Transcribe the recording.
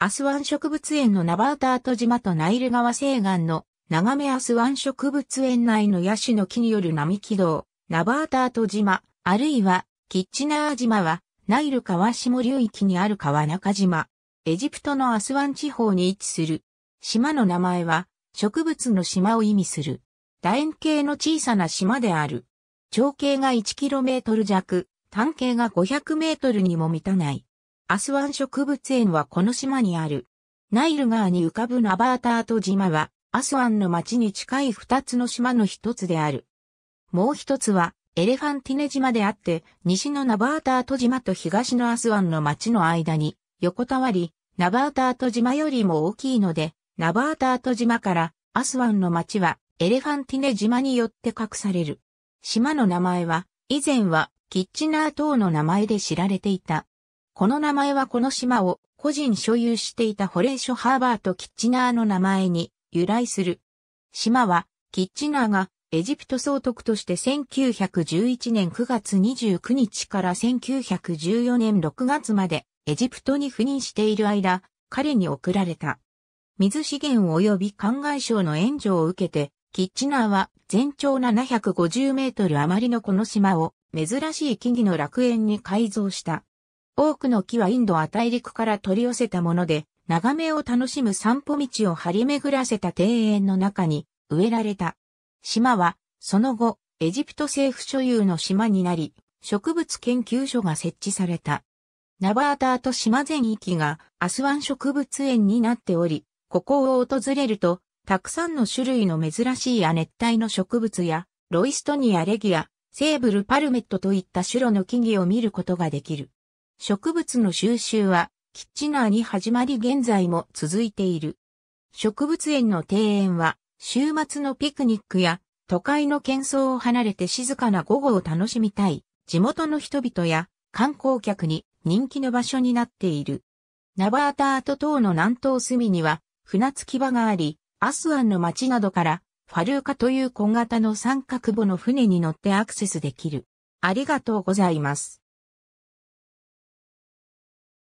アスワン植物園のナバータート島とナイル川西岸の長めアスワン植物園内のヤシの木による並木道、ナバータート島、あるいはキッチナー島はナイル川下流域にある川中島、エジプトのアスワン地方に位置する。島の名前は植物の島を意味する。楕円形の小さな島である。長径が 1km 弱、単径が 500m にも満たない。アスワン植物園はこの島にある。ナイル川に浮かぶナバータート島は、アスワンの町に近い二つの島の一つである。もう一つは、エレファンティネ島であって、西のナバータート島と東のアスワンの町の間に、横たわり、ナバータート島よりも大きいので、ナバータート島からアスワンの町は、エレファンティネ島によって隠される。島の名前は、以前は、キッチナー島の名前で知られていた。この名前はこの島を個人所有していたホレーショ・ハーバート・キッチナーの名前に由来する。島は、キッチナーがエジプト総督として1911年9月29日から1914年6月までエジプトに赴任している間、彼に贈られた。水資源及び灌漑省の援助を受けて、キッチナーは全長750メートル余りのこの島を珍しい木々の楽園に改造した。多くの木はインドア大陸から取り寄せたもので、眺めを楽しむ散歩道を張り巡らせた庭園の中に植えられた。島は、その後、エジプト政府所有の島になり、植物研究所が設置された。ナバーターと島全域がアスワン植物園になっており、ここを訪れると、たくさんの種類の珍しい亜熱帯の植物や、ロイストニアレギア、セーブルパルメットといった種類の木々を見ることができる。植物の収集は、キッチナーに始まり現在も続いている。植物園の庭園は、週末のピクニックや、都会の喧騒を離れて静かな午後を楽しみたい、地元の人々や観光客に人気の場所になっている。ナバータート島の南東隅には、船着き場があり、アスワンの町などから、ファルーカという小型の三角母の船に乗ってアクセスできる。ありがとうございます。